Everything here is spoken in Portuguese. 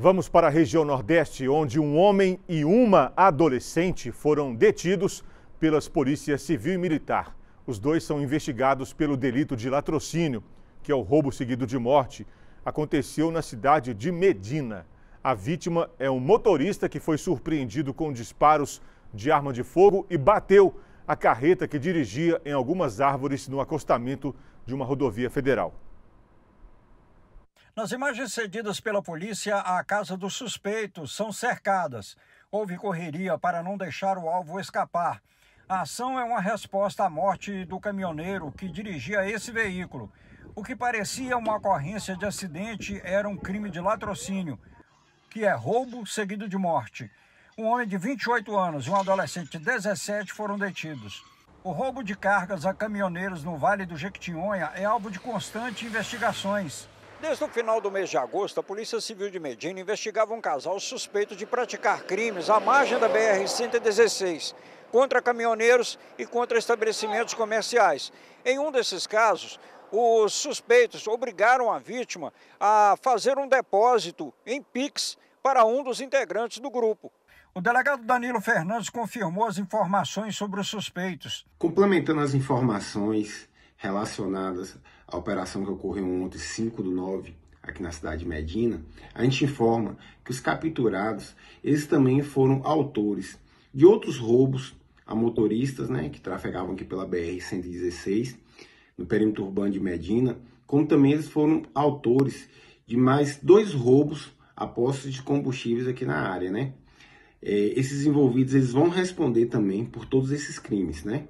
Vamos para a região Nordeste, onde um homem e uma adolescente foram detidos pelas polícias civil e militar. Os dois são investigados pelo delito de latrocínio, que é o roubo seguido de morte. Aconteceu na cidade de Medina. A vítima é um motorista que foi surpreendido com disparos de arma de fogo e bateu a carreta que dirigia em algumas árvores no acostamento de uma rodovia federal. Nas imagens cedidas pela polícia, a casa dos suspeitos são cercadas. Houve correria para não deixar o alvo escapar. A ação é uma resposta à morte do caminhoneiro que dirigia esse veículo. O que parecia uma ocorrência de acidente era um crime de latrocínio, que é roubo seguido de morte. Um homem de 28 anos e um adolescente de 17 foram detidos. O roubo de cargas a caminhoneiros no Vale do Jequitinhonha é alvo de constantes investigações. Desde o final do mês de agosto, a Polícia Civil de Medina investigava um casal suspeito de praticar crimes à margem da BR-116 contra caminhoneiros e contra estabelecimentos comerciais. Em um desses casos, os suspeitos obrigaram a vítima a fazer um depósito em Pix para um dos integrantes do grupo. O delegado Danilo Fernandes confirmou as informações sobre os suspeitos. Complementando as informações relacionadas à operação que ocorreu ontem, 5 do 9, aqui na cidade de Medina, a gente informa que os capturados, eles também foram autores de outros roubos a motoristas, né, que trafegavam aqui pela BR-116, no perímetro urbano de Medina, como também eles foram autores de mais dois roubos a postos de combustíveis aqui na área, né? É, esses envolvidos eles vão responder também por todos esses crimes, né?